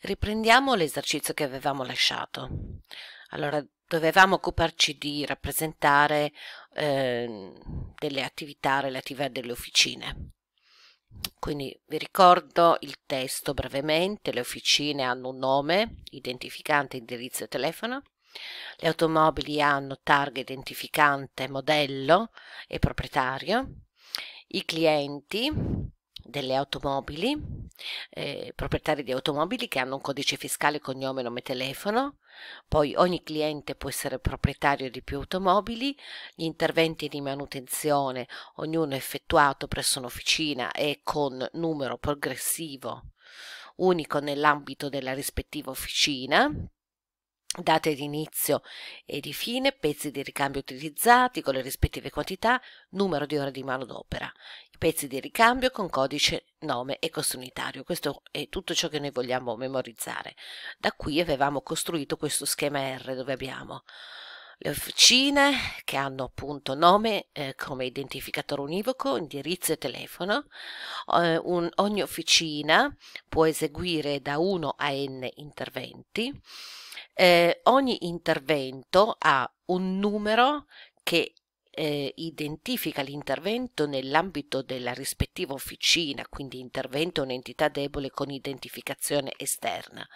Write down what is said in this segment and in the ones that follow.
Riprendiamo l'esercizio che avevamo lasciato. Allora, dovevamo occuparci di rappresentare eh, delle attività relative a delle officine. Quindi vi ricordo il testo brevemente, le officine hanno un nome, identificante, indirizzo e telefono, le automobili hanno targa identificante, modello e proprietario, i clienti delle automobili, eh, proprietari di automobili che hanno un codice fiscale, cognome, nome e telefono, poi ogni cliente può essere proprietario di più automobili, gli interventi di manutenzione, ognuno effettuato presso un'officina e con numero progressivo unico nell'ambito della rispettiva officina, date di inizio e di fine, pezzi di ricambio utilizzati con le rispettive quantità, numero di ore di manodopera pezzi di ricambio con codice, nome e costo unitario. Questo è tutto ciò che noi vogliamo memorizzare. Da qui avevamo costruito questo schema R dove abbiamo le officine che hanno appunto nome eh, come identificatore univoco, indirizzo e telefono. Eh, un, ogni officina può eseguire da 1 a n interventi. Eh, ogni intervento ha un numero che eh, identifica l'intervento nell'ambito della rispettiva officina, quindi intervento un'entità debole con identificazione esterna.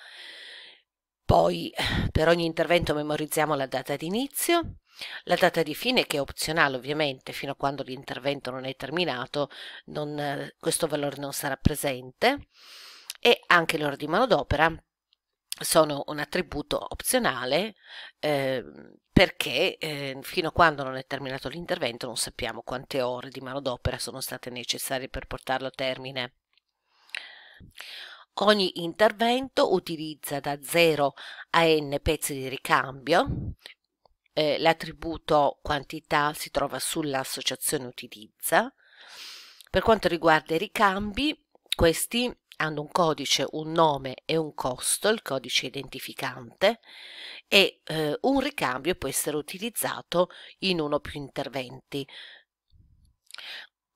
Poi per ogni intervento memorizziamo la data d'inizio, la data di fine che è opzionale ovviamente, fino a quando l'intervento non è terminato, non, questo valore non sarà presente e anche l'ora di manodopera sono un attributo opzionale eh, perché eh, fino a quando non è terminato l'intervento non sappiamo quante ore di manodopera sono state necessarie per portarlo a termine. Ogni intervento utilizza da 0 a n pezzi di ricambio. Eh, l'attributo quantità si trova sull'associazione utilizza. Per quanto riguarda i ricambi, questi hanno un codice, un nome e un costo, il codice identificante, e eh, un ricambio può essere utilizzato in uno o più interventi.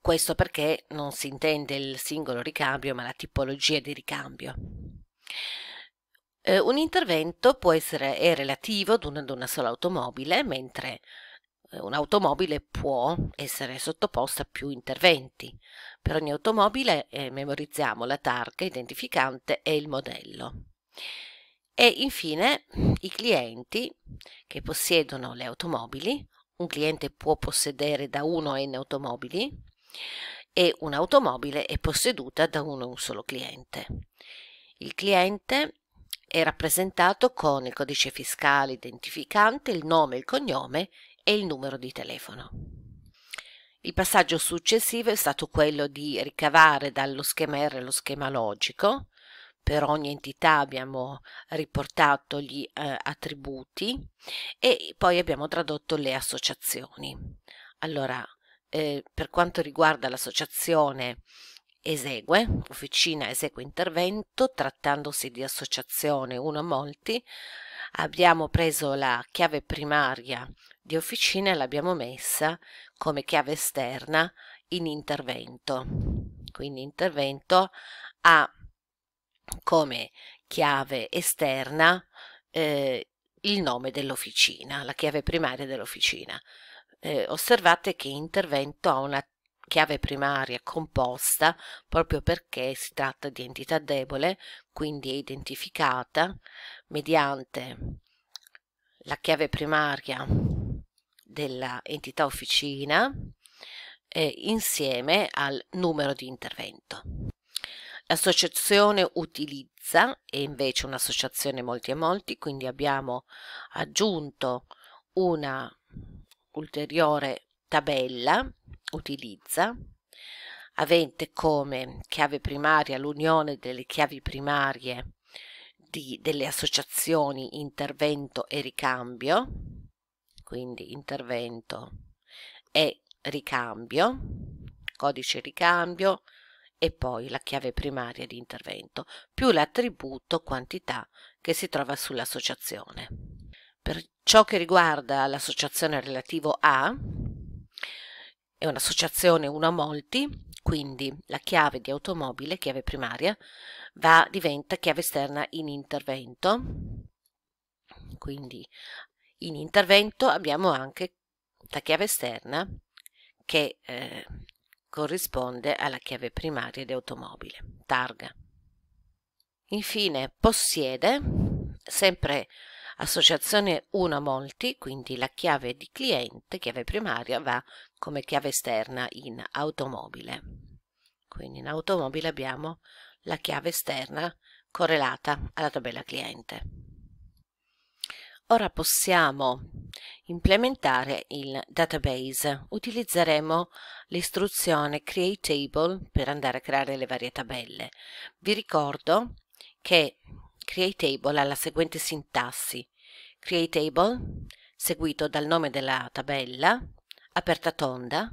Questo perché non si intende il singolo ricambio, ma la tipologia di ricambio. Eh, un intervento può essere è relativo ad una, ad una sola automobile, mentre eh, un'automobile può essere sottoposta a più interventi. Per ogni automobile eh, memorizziamo la targa identificante e il modello. E infine i clienti che possiedono le automobili, un cliente può possedere da 1 a n automobili e un'automobile è posseduta da uno e un solo cliente. Il cliente è rappresentato con il codice fiscale identificante, il nome, e il cognome e il numero di telefono. Il passaggio successivo è stato quello di ricavare dallo schema R lo schema logico, per ogni entità abbiamo riportato gli eh, attributi e poi abbiamo tradotto le associazioni. Allora, eh, per quanto riguarda l'associazione esegue, officina esegue intervento, trattandosi di associazione uno molti, abbiamo preso la chiave primaria di officina e l'abbiamo messa come chiave esterna in intervento. Quindi intervento ha come chiave esterna eh, il nome dell'officina, la chiave primaria dell'officina. Eh, osservate che intervento ha una chiave primaria composta proprio perché si tratta di entità debole, quindi è identificata mediante la chiave primaria dell'entità officina eh, insieme al numero di intervento. L'associazione utilizza è invece un'associazione molti e molti, quindi abbiamo aggiunto una ulteriore tabella utilizza avente come chiave primaria l'unione delle chiavi primarie di, delle associazioni intervento e ricambio quindi intervento e ricambio, codice ricambio e poi la chiave primaria di intervento, più l'attributo quantità che si trova sull'associazione. Per ciò che riguarda l'associazione relativo a, è un'associazione 1 a molti, quindi la chiave di automobile, chiave primaria, va, diventa chiave esterna in intervento, quindi in intervento abbiamo anche la chiave esterna che eh, corrisponde alla chiave primaria di automobile, targa. Infine possiede, sempre associazione 1 a molti, quindi la chiave di cliente, chiave primaria, va come chiave esterna in automobile. Quindi in automobile abbiamo la chiave esterna correlata alla tabella cliente. Ora possiamo implementare il database. Utilizzeremo l'istruzione create table per andare a creare le varie tabelle. Vi ricordo che create table ha la seguente sintassi. Create table seguito dal nome della tabella, aperta tonda,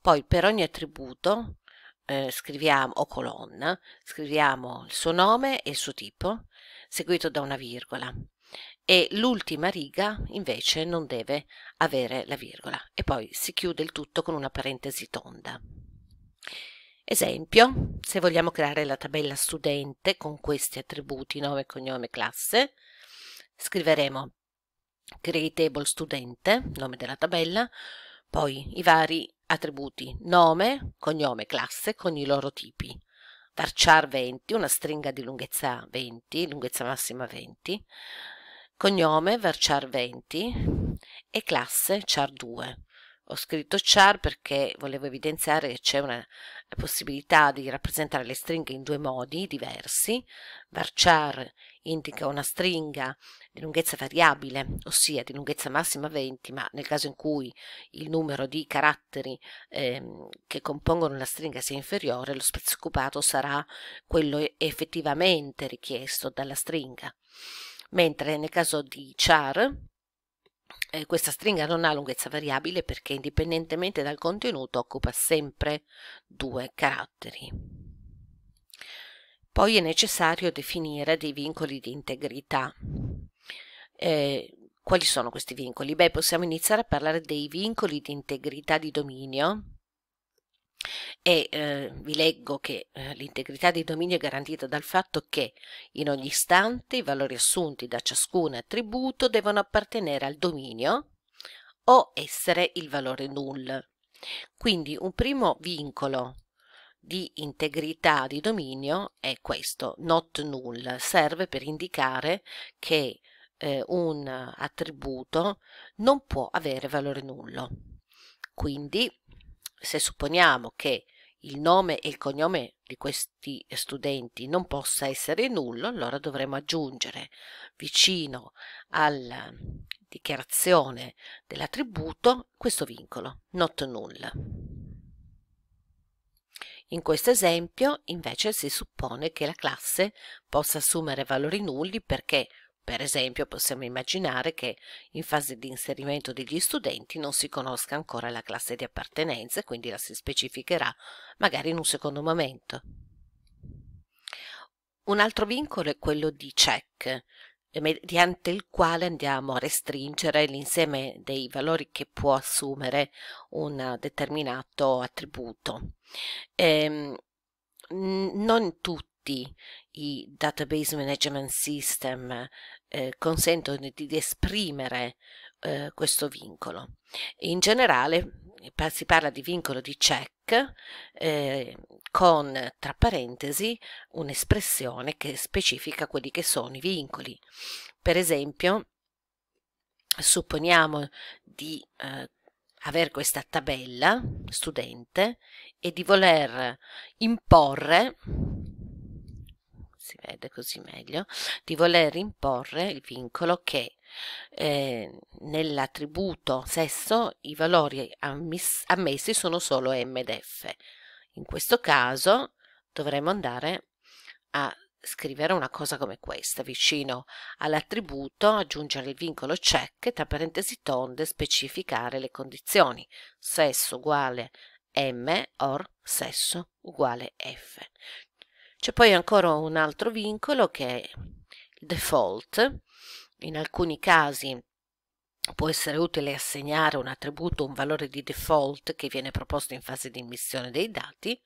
poi per ogni attributo eh, scriviamo o colonna, scriviamo il suo nome e il suo tipo, seguito da una virgola e l'ultima riga invece non deve avere la virgola e poi si chiude il tutto con una parentesi tonda. Esempio, se vogliamo creare la tabella studente con questi attributi nome, cognome, classe, scriveremo create table studente, nome della tabella, poi i vari attributi nome, cognome, classe con i loro tipi. Varchar 20, una stringa di lunghezza 20, lunghezza massima 20, cognome Varchar 20 e classe Char 2. Ho scritto char perché volevo evidenziare che c'è una possibilità di rappresentare le stringhe in due modi diversi. Varchar indica una stringa di lunghezza variabile, ossia di lunghezza massima 20, ma nel caso in cui il numero di caratteri ehm, che compongono la stringa sia inferiore, lo spazio occupato sarà quello effettivamente richiesto dalla stringa mentre nel caso di char eh, questa stringa non ha lunghezza variabile perché indipendentemente dal contenuto occupa sempre due caratteri. Poi è necessario definire dei vincoli di integrità. Eh, quali sono questi vincoli? Beh, possiamo iniziare a parlare dei vincoli di integrità di dominio e eh, vi leggo che eh, l'integrità di dominio è garantita dal fatto che in ogni istante i valori assunti da ciascun attributo devono appartenere al dominio o essere il valore null. Quindi un primo vincolo di integrità di dominio è questo, not null, serve per indicare che eh, un attributo non può avere valore nullo. Quindi se supponiamo che il nome e il cognome di questi studenti non possa essere nullo, allora dovremo aggiungere vicino alla dichiarazione dell'attributo questo vincolo, not null. In questo esempio invece si suppone che la classe possa assumere valori nulli perché per esempio possiamo immaginare che in fase di inserimento degli studenti non si conosca ancora la classe di appartenenza e quindi la si specificherà magari in un secondo momento. Un altro vincolo è quello di check, mediante il quale andiamo a restringere l'insieme dei valori che può assumere un determinato attributo. Ehm, non tutti tutti i database management system eh, consentono di esprimere eh, questo vincolo. In generale si parla di vincolo di check eh, con tra parentesi un'espressione che specifica quelli che sono i vincoli. Per esempio, supponiamo di eh, avere questa tabella studente e di voler imporre si vede così meglio, di voler imporre il vincolo che eh, nell'attributo sesso i valori ammessi sono solo M ed F. In questo caso dovremmo andare a scrivere una cosa come questa, vicino all'attributo aggiungere il vincolo check, tra parentesi tonde, specificare le condizioni, sesso uguale m or sesso uguale f. C'è poi ancora un altro vincolo che è il default. In alcuni casi può essere utile assegnare un attributo un valore di default che viene proposto in fase di immissione dei dati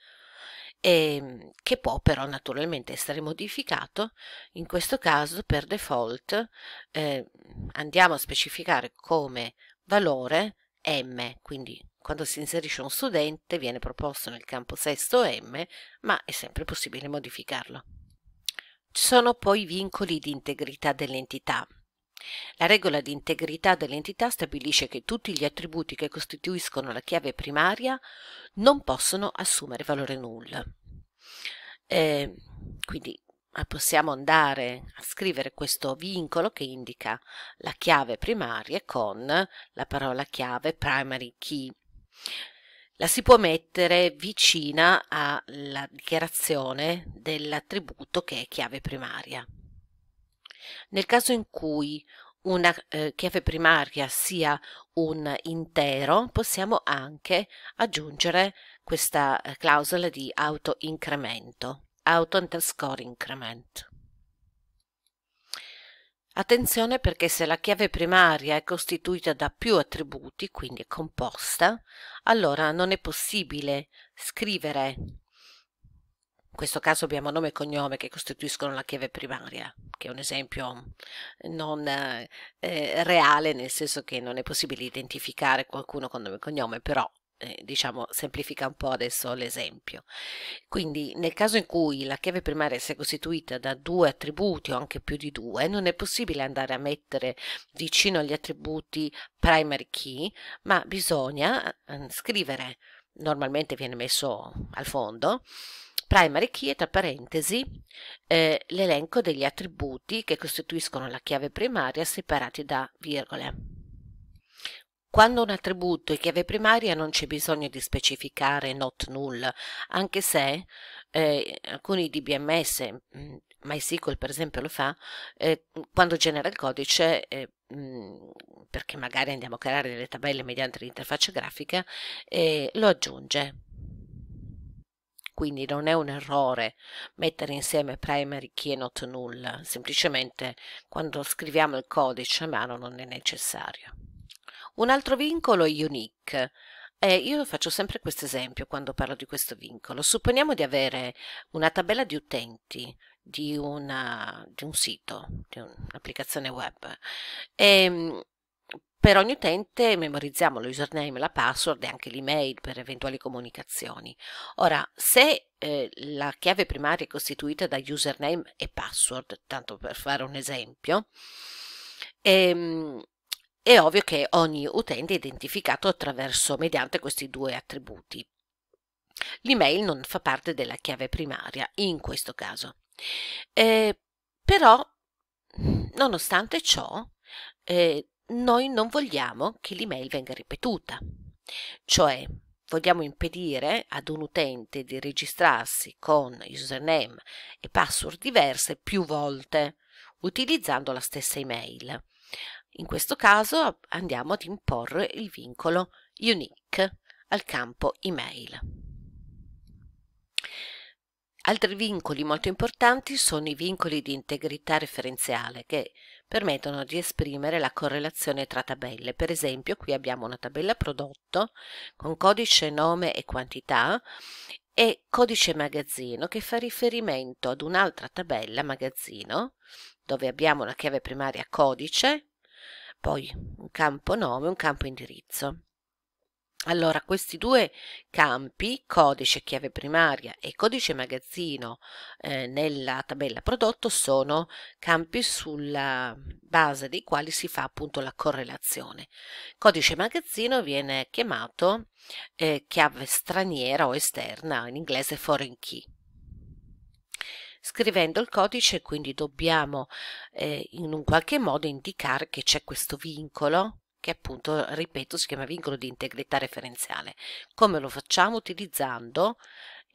e mm, che può però naturalmente essere modificato in questo caso per default eh, andiamo a specificare come valore m quindi quando si inserisce un studente viene proposto nel campo sesto M, ma è sempre possibile modificarlo. Ci sono poi i vincoli di integrità dell'entità. La regola di integrità dell'entità stabilisce che tutti gli attributi che costituiscono la chiave primaria non possono assumere valore null. Ehm, eh, quindi possiamo andare a scrivere questo vincolo che indica la chiave primaria con la parola chiave primary key la si può mettere vicina alla dichiarazione dell'attributo che è chiave primaria. Nel caso in cui una eh, chiave primaria sia un intero, possiamo anche aggiungere questa eh, clausola di auto-incremento, auto underscore increment. Attenzione perché se la chiave primaria è costituita da più attributi, quindi è composta, allora non è possibile scrivere, in questo caso abbiamo nome e cognome che costituiscono la chiave primaria, che è un esempio eh, non eh, reale, nel senso che non è possibile identificare qualcuno con nome e cognome, però eh, diciamo semplifica un po' adesso l'esempio. Quindi nel caso in cui la chiave primaria sia costituita da due attributi o anche più di due, non è possibile andare a mettere vicino agli attributi primary key, ma bisogna ehm, scrivere, normalmente viene messo al fondo, primary key e tra parentesi eh, l'elenco degli attributi che costituiscono la chiave primaria separati da virgole. Quando un attributo è chiave primaria non c'è bisogno di specificare not null, anche se eh, alcuni DBMS, mm, MySQL per esempio lo fa, eh, quando genera il codice, eh, mh, mm, perché magari andiamo a creare delle tabelle mediante l'interfaccia grafica, eh, lo aggiunge quindi non è un errore mettere insieme primary key e not null, semplicemente quando scriviamo il codice a mano non è necessario. Un altro vincolo è unique. Eh, io faccio sempre questo esempio quando parlo di questo vincolo. Supponiamo di avere una tabella di utenti di, una, di un sito, di un'applicazione web. E, ehm, per ogni utente memorizziamo lo username, la password e anche l'email per eventuali comunicazioni. Ora, se eh, la chiave primaria è costituita da username e password, tanto per fare un esempio, ehm, è ovvio che ogni utente è identificato attraverso, mediante questi due attributi. L'email non fa parte della chiave primaria in questo caso. Eh, però, nonostante ciò, eh, noi non vogliamo che l'email venga ripetuta. Cioè, vogliamo impedire ad un utente di registrarsi con username e password diverse più volte, utilizzando la stessa email. In questo caso andiamo ad imporre il vincolo unique al campo email. Altri vincoli molto importanti sono i vincoli di integrità referenziale che permettono di esprimere la correlazione tra tabelle. Per esempio, qui abbiamo una tabella prodotto con codice nome e quantità e codice magazzino che fa riferimento ad un'altra tabella magazzino dove abbiamo la chiave primaria codice poi un campo nome e un campo indirizzo. Allora, questi due campi, codice chiave primaria e codice magazzino eh, nella tabella prodotto, sono campi sulla base dei quali si fa appunto la correlazione. Codice magazzino viene chiamato eh, chiave straniera o esterna, in inglese foreign key scrivendo il codice quindi dobbiamo eh, in un qualche modo indicare che c'è questo vincolo che appunto ripeto si chiama vincolo di integrità referenziale come lo facciamo utilizzando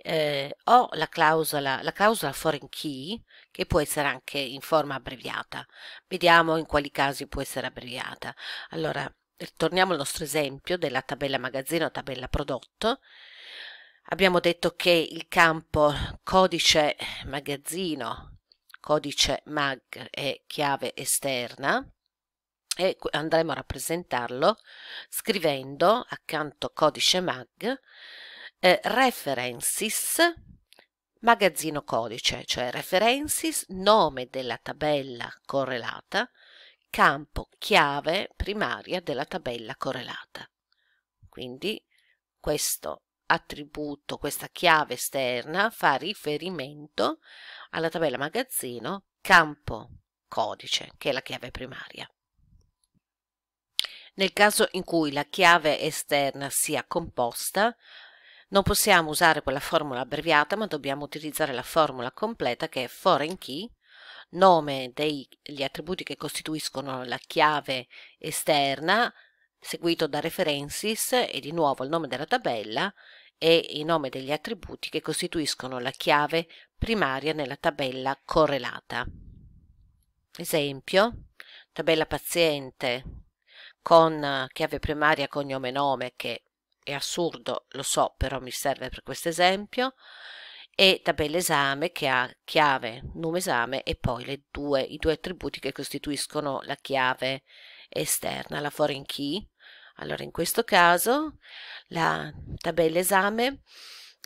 eh, o la clausola, la clausola foreign key che può essere anche in forma abbreviata vediamo in quali casi può essere abbreviata allora torniamo al nostro esempio della tabella magazzino o tabella prodotto Abbiamo detto che il campo codice magazzino, codice mag e chiave esterna e andremo a rappresentarlo scrivendo accanto codice mag eh, references magazzino codice, cioè references, nome della tabella correlata, campo chiave primaria della tabella correlata. Quindi questo attributo, questa chiave esterna fa riferimento alla tabella magazzino campo codice, che è la chiave primaria. Nel caso in cui la chiave esterna sia composta, non possiamo usare quella formula abbreviata, ma dobbiamo utilizzare la formula completa che è foreign key, nome degli attributi che costituiscono la chiave esterna, seguito da references e di nuovo il nome della tabella e i nomi degli attributi che costituiscono la chiave primaria nella tabella correlata. Esempio, tabella paziente con chiave primaria cognome nome che è assurdo, lo so, però mi serve per questo esempio e tabella esame che ha chiave nome esame e poi due, i due attributi che costituiscono la chiave esterna, la foreign key allora in questo caso la tabella esame,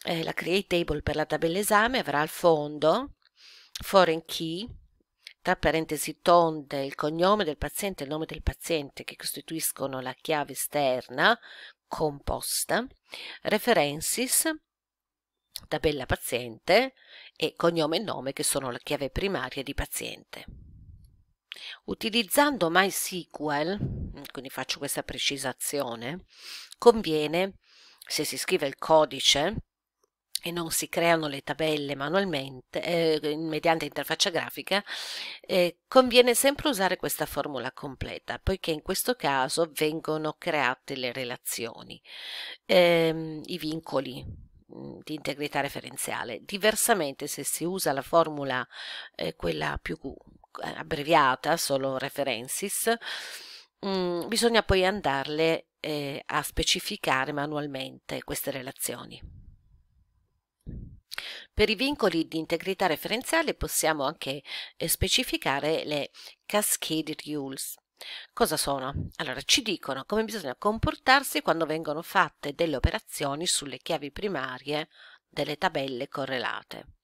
eh, la create table per la tabella esame avrà al fondo foreign key, tra parentesi tonde, il cognome del paziente e il nome del paziente che costituiscono la chiave esterna composta, references, tabella paziente e cognome e nome che sono la chiave primaria di paziente. Utilizzando MySQL, quindi faccio questa precisazione, conviene, se si scrive il codice e non si creano le tabelle manualmente, eh, mediante interfaccia grafica, eh, conviene sempre usare questa formula completa, poiché in questo caso vengono create le relazioni, ehm, i vincoli mm, di integrità referenziale. Diversamente, se si usa la formula, eh, quella più abbreviata, solo references, mh, mm, bisogna poi andarle eh, a specificare manualmente queste relazioni. Per i vincoli di integrità referenziale possiamo anche eh, specificare le cascade rules. Cosa sono? Allora, ci dicono come bisogna comportarsi quando vengono fatte delle operazioni sulle chiavi primarie delle tabelle correlate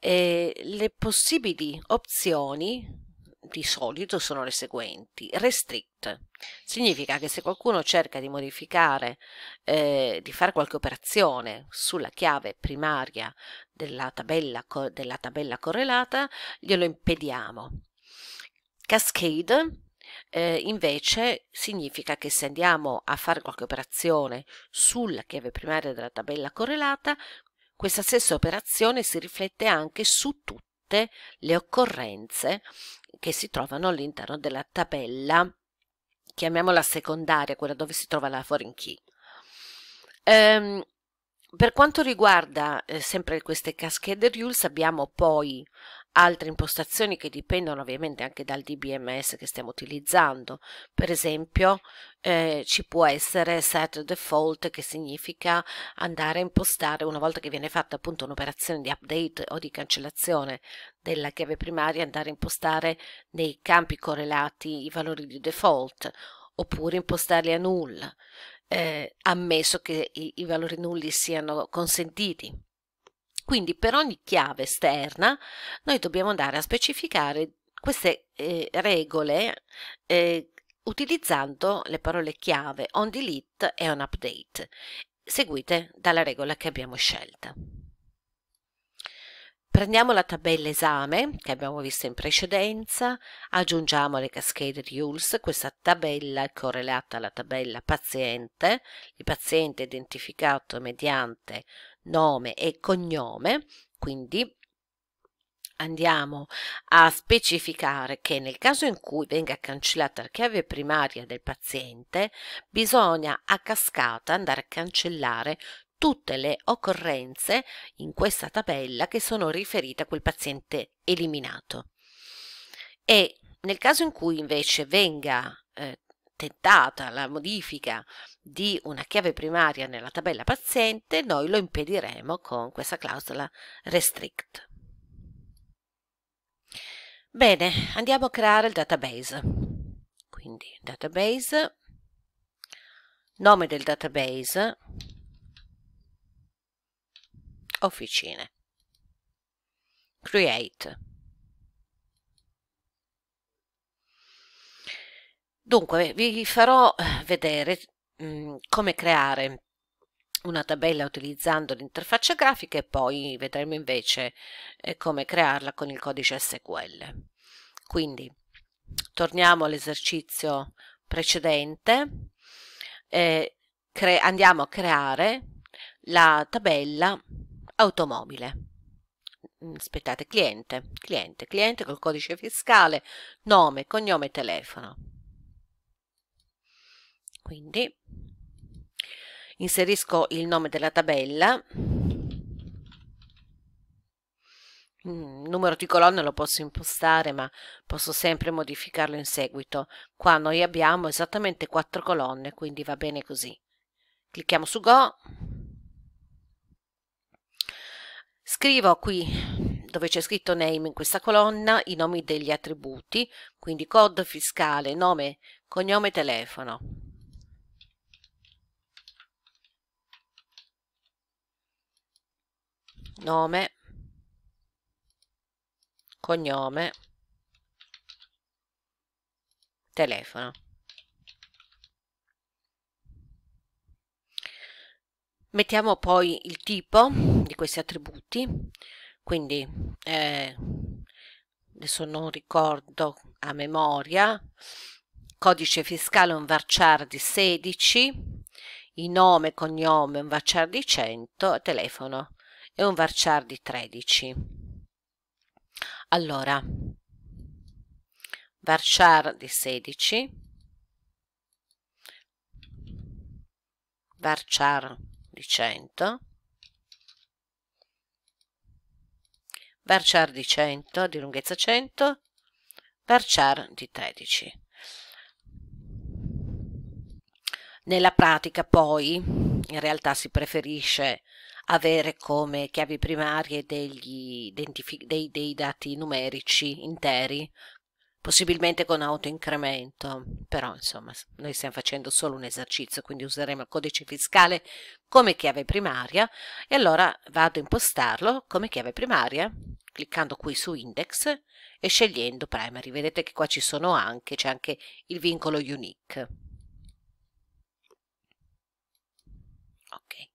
eh, le possibili opzioni di solito sono le seguenti. Restrict significa che se qualcuno cerca di modificare, eh, di fare qualche operazione sulla chiave primaria della tabella, della tabella correlata, glielo impediamo. Cascade eh, invece significa che se andiamo a fare qualche operazione sulla chiave primaria della tabella correlata, questa stessa operazione si riflette anche su tutte le occorrenze che si trovano all'interno della tabella, chiamiamola secondaria, quella dove si trova la foreign key. Ehm, per quanto riguarda eh, sempre queste cascade rules, abbiamo poi altre impostazioni che dipendono ovviamente anche dal DBMS che stiamo utilizzando. Per esempio eh, ci può essere set default che significa andare a impostare una volta che viene fatta appunto un'operazione di update o di cancellazione della chiave primaria andare a impostare nei campi correlati i valori di default oppure impostarli a null eh, ammesso che i, i valori nulli siano consentiti quindi per ogni chiave esterna noi dobbiamo andare a specificare queste eh, regole eh, utilizzando le parole chiave on delete e on update, seguite dalla regola che abbiamo scelta. Prendiamo la tabella esame che abbiamo visto in precedenza, aggiungiamo le cascade rules, questa tabella è correlata alla tabella paziente, il paziente è identificato mediante nome e cognome, quindi andiamo a specificare che nel caso in cui venga cancellata la chiave primaria del paziente, bisogna a cascata andare a cancellare tutte le occorrenze in questa tabella che sono riferite a quel paziente eliminato. E nel caso in cui invece venga tentata la modifica di una chiave primaria nella tabella paziente, noi lo impediremo con questa clausola restrict. Bene, andiamo a creare il database. Quindi database, nome del database, officine, create. Dunque, vi farò eh, vedere mh, mm, come creare una tabella utilizzando l'interfaccia grafica e poi vedremo invece eh, come crearla con il codice SQL. Quindi, torniamo all'esercizio precedente, eh, andiamo a creare la tabella automobile mm, aspettate, cliente, cliente, cliente col codice fiscale, nome, cognome e telefono quindi inserisco il nome della tabella il mm, numero di colonne lo posso impostare ma posso sempre modificarlo in seguito qua noi abbiamo esattamente quattro colonne quindi va bene così clicchiamo su go scrivo qui dove c'è scritto name in questa colonna i nomi degli attributi, quindi code fiscale, nome, cognome, telefono. nome cognome telefono mettiamo poi il tipo di questi attributi quindi eh, adesso non ricordo a memoria codice fiscale un varchar di 16 il nome cognome un varchar di 100 telefono e un varchar di 13. Allora, varchar di 16, varchar di 100, varchar di 100 di lunghezza 100, varchar di 13. Nella pratica poi in realtà si preferisce avere come chiavi primarie degli dei, dei dati numerici interi, possibilmente con autoincremento, però insomma noi stiamo facendo solo un esercizio, quindi useremo il codice fiscale come chiave primaria e allora vado a impostarlo come chiave primaria cliccando qui su index e scegliendo primary, vedete che qua ci sono anche, c'è anche il vincolo unique. Ok.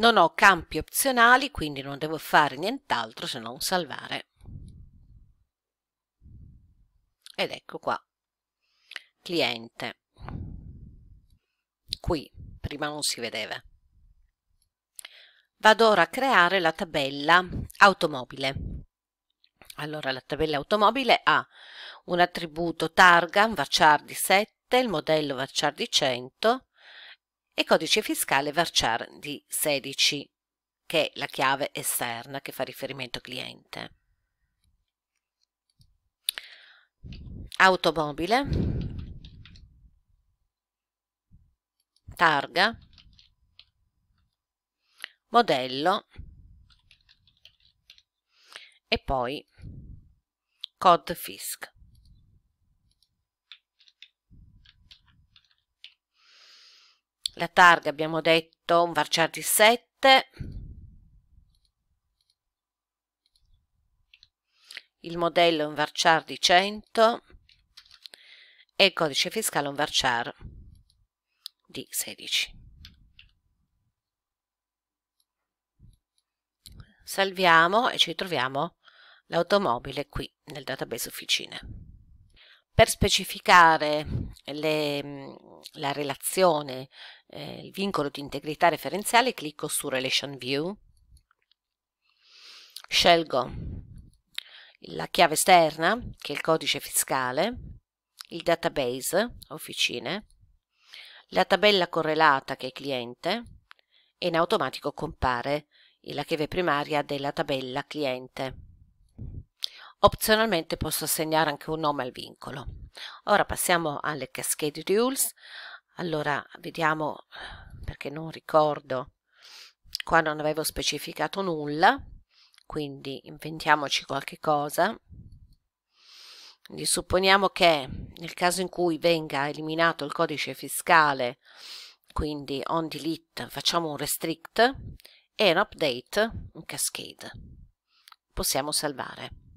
Non ho campi opzionali, quindi non devo fare nient'altro se non salvare. Ed ecco qua, cliente. Qui, prima non si vedeva. Vado ora a creare la tabella automobile. Allora, la tabella automobile ha un attributo targa, un varchar di 7, il modello varchar di 100, e codice fiscale Varchar di 16, che è la chiave esterna che fa riferimento cliente. Automobile, targa, modello e poi code fisc. la targa abbiamo detto un varchar di 7 il modello un varchar di 100 e il codice fiscale un varchar di 16 salviamo e ci troviamo l'automobile qui nel database officine per specificare le, la relazione, eh, il vincolo di integrità referenziale, clicco su Relation View, scelgo la chiave esterna, che è il codice fiscale, il database, officine, la tabella correlata, che è cliente, e in automatico compare la chiave primaria della tabella cliente. Opzionalmente posso assegnare anche un nome al vincolo. Ora passiamo alle Cascade Rules. Allora, vediamo, perché non ricordo, qua non avevo specificato nulla, quindi inventiamoci qualche cosa. Quindi supponiamo che nel caso in cui venga eliminato il codice fiscale, quindi on delete, facciamo un restrict e un update un cascade. Possiamo salvare.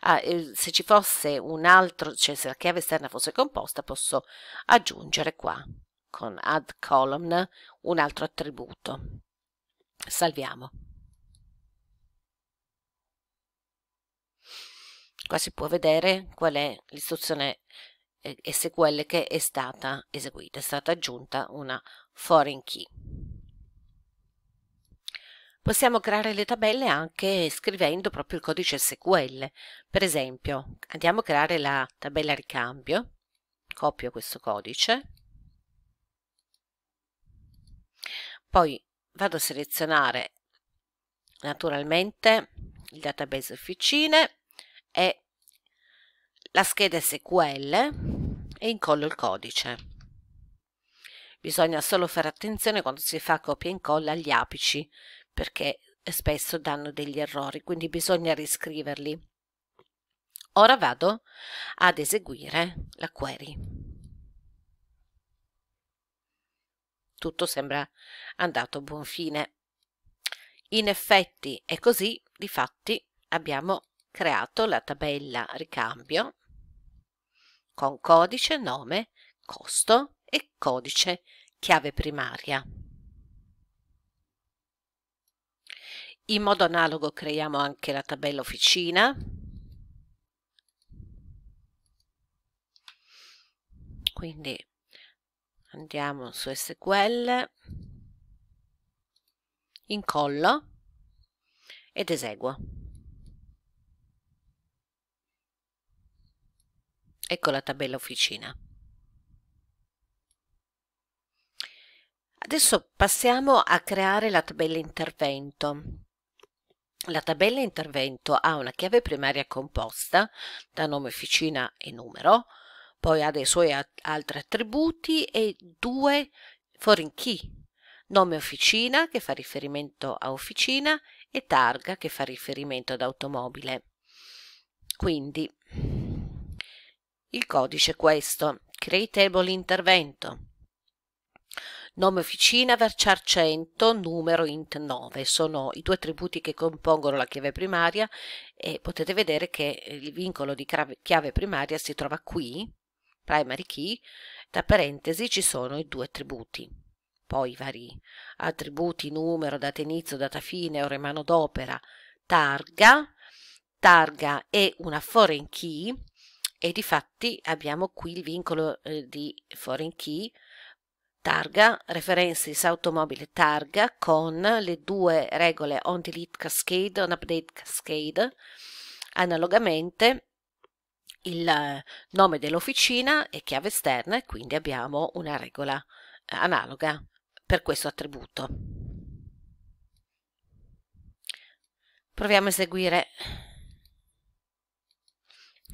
Ah, ehm, se ci fosse un altro, cioè se la chiave esterna fosse composta, posso aggiungere qua con add column un altro attributo. Salviamo. Qua si può vedere qual è l'istruzione eh, SQL che è stata eseguita, è stata aggiunta una foreign key. Possiamo creare le tabelle anche scrivendo proprio il codice SQL. Per esempio, andiamo a creare la tabella ricambio, copio questo codice, poi vado a selezionare naturalmente il database officine e la scheda SQL e incollo il codice. Bisogna solo fare attenzione quando si fa copia e incolla agli apici perché spesso danno degli errori, quindi bisogna riscriverli. Ora vado ad eseguire la query. Tutto sembra andato a buon fine. In effetti è così, difatti abbiamo creato la tabella ricambio con codice, nome, costo e codice chiave primaria. In modo analogo creiamo anche la tabella officina. Quindi andiamo su SQL, incollo ed eseguo. Ecco la tabella officina. Adesso passiamo a creare la tabella intervento. La tabella intervento ha una chiave primaria composta da nome, officina e numero, poi ha dei suoi altri attributi e due foreign key, nome officina che fa riferimento a officina e targa che fa riferimento ad automobile. Quindi il codice è questo, create table intervento, nome officina 100, numero int 9. Sono i due attributi che compongono la chiave primaria e potete vedere che eh, il vincolo di chiave primaria si trova qui, primary key, tra parentesi ci sono i due attributi. Poi i vari attributi, numero, data inizio, data fine, ore mano d'opera, targa, targa e una foreign key e di fatti abbiamo qui il vincolo eh, di foreign key targa, references automobile targa con le due regole on delete cascade, on update cascade. Analogamente il nome dell'officina è chiave esterna e quindi abbiamo una regola analoga per questo attributo. Proviamo a eseguire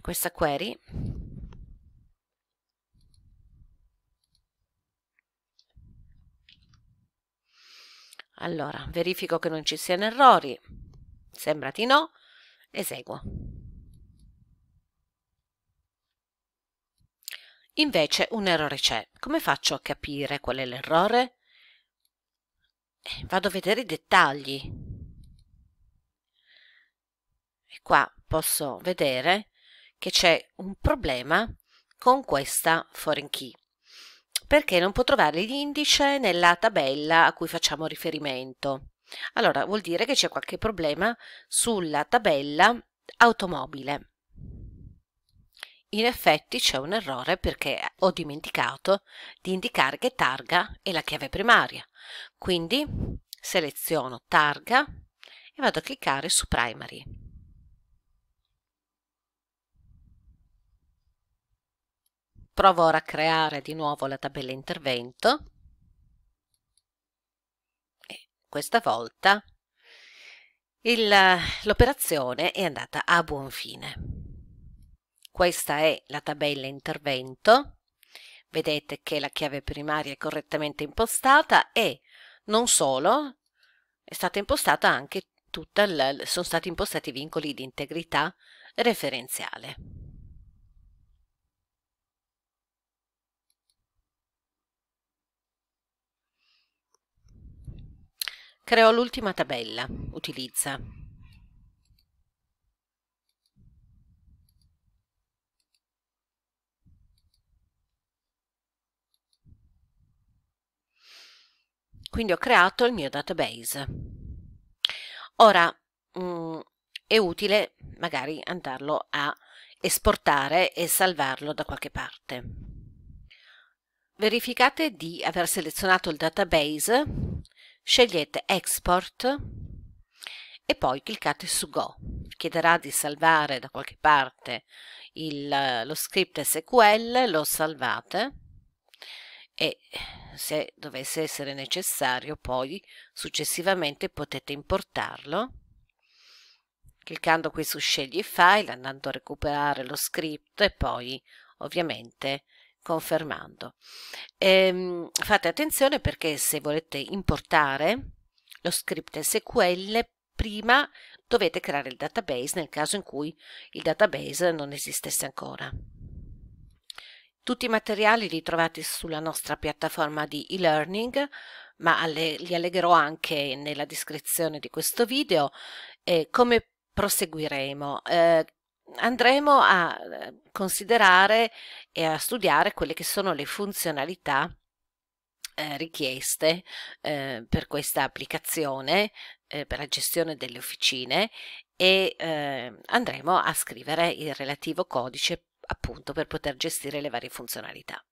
questa query. Allora, verifico che non ci siano errori. Sembra di no. Eseguo. Invece un errore c'è. Come faccio a capire qual è l'errore? Eh, vado a vedere i dettagli. E qua posso vedere che c'è un problema con questa foreign key perché non può trovare l'indice nella tabella a cui facciamo riferimento. Allora, vuol dire che c'è qualche problema sulla tabella automobile. In effetti c'è un errore perché ho dimenticato di indicare che targa è la chiave primaria. Quindi seleziono targa e vado a cliccare su primary. Provo ora a creare di nuovo la tabella intervento e questa volta l'operazione è andata a buon fine. Questa è la tabella intervento, vedete che la chiave primaria è correttamente impostata e non solo, è stata impostata anche tutta la, sono stati impostati i vincoli di integrità referenziale. Creo l'ultima tabella. Utilizza. Quindi ho creato il mio database. Ora mh, mm, è utile magari andarlo a esportare e salvarlo da qualche parte. Verificate di aver selezionato il database scegliete Export e poi cliccate su Go. Chiederà di salvare da qualche parte il, lo script SQL, lo salvate e se dovesse essere necessario poi successivamente potete importarlo cliccando qui su scegli file andando a recuperare lo script e poi ovviamente confermando. Ehm, fate attenzione perché se volete importare lo script SQL prima dovete creare il database nel caso in cui il database non esistesse ancora. Tutti i materiali li trovate sulla nostra piattaforma di e-learning, ma alle, li allegherò anche nella descrizione di questo video. E come proseguiremo? Eh, andremo a eh, considerare e a studiare quelle che sono le funzionalità eh, richieste eh, per questa applicazione eh, per la gestione delle officine e ehm, andremo a scrivere il relativo codice appunto per poter gestire le varie funzionalità.